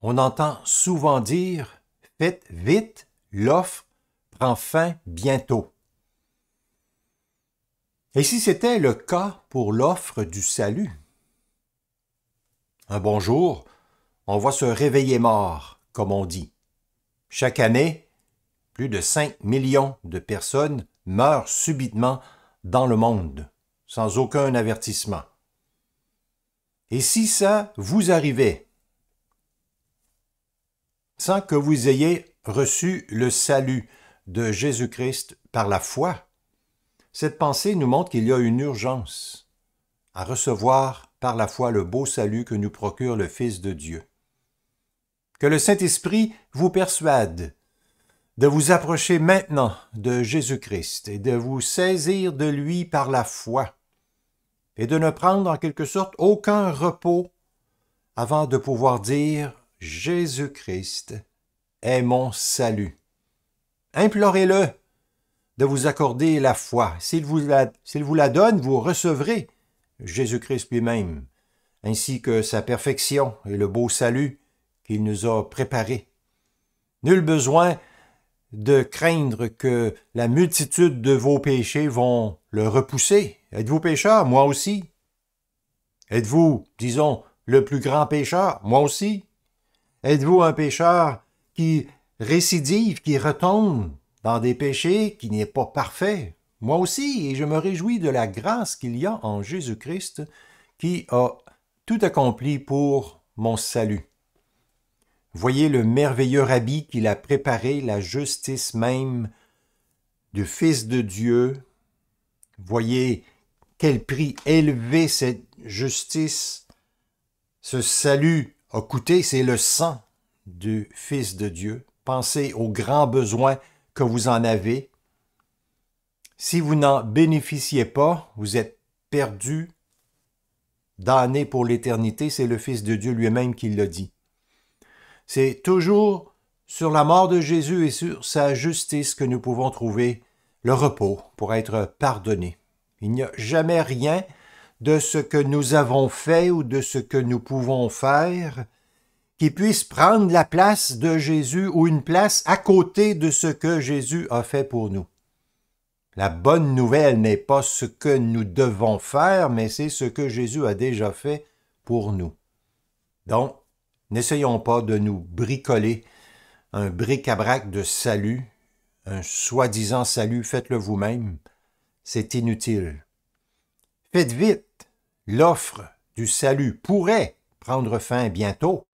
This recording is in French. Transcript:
On entend souvent dire Faites vite, l'offre prend fin bientôt. Et si c'était le cas pour l'offre du salut Un bon jour, on voit se réveiller mort, comme on dit. Chaque année, plus de 5 millions de personnes meurent subitement dans le monde, sans aucun avertissement. Et si ça vous arrivait, sans que vous ayez reçu le salut de Jésus-Christ par la foi. Cette pensée nous montre qu'il y a une urgence à recevoir par la foi le beau salut que nous procure le Fils de Dieu. Que le Saint-Esprit vous persuade de vous approcher maintenant de Jésus-Christ et de vous saisir de lui par la foi et de ne prendre en quelque sorte aucun repos avant de pouvoir dire Jésus-Christ est mon salut. Implorez-le de vous accorder la foi. S'il vous la, donne, vous recevrez Jésus-Christ lui-même, ainsi que sa perfection et le beau salut qu'il nous a préparé. Nul besoin de craindre que la multitude de vos péchés vont le repousser. Êtes-vous pécheur? Moi aussi. Êtes-vous, disons, le plus grand pécheur? Moi aussi. Êtes-vous un pécheur qui récidive, qui retombe dans des péchés, qui n'est pas parfait Moi aussi, et je me réjouis de la grâce qu'il y a en Jésus-Christ qui a tout accompli pour mon salut. Voyez le merveilleux habit qu'il a préparé, la justice même du Fils de Dieu. Voyez quel prix élevé cette justice, ce salut a c'est le sang du Fils de Dieu. Pensez aux grands besoins que vous en avez. Si vous n'en bénéficiez pas, vous êtes perdu, damné pour l'éternité. C'est le Fils de Dieu lui-même qui le dit. C'est toujours sur la mort de Jésus et sur sa justice que nous pouvons trouver le repos pour être pardonnés. Il n'y a jamais rien de ce que nous avons fait ou de ce que nous pouvons faire, qui puisse prendre la place de Jésus ou une place à côté de ce que Jésus a fait pour nous. La bonne nouvelle n'est pas ce que nous devons faire, mais c'est ce que Jésus a déjà fait pour nous. Donc, n'essayons pas de nous bricoler un bric-à-brac de salut, un soi-disant salut, faites-le vous-même. C'est inutile. Faites vite, l'offre du salut pourrait prendre fin bientôt,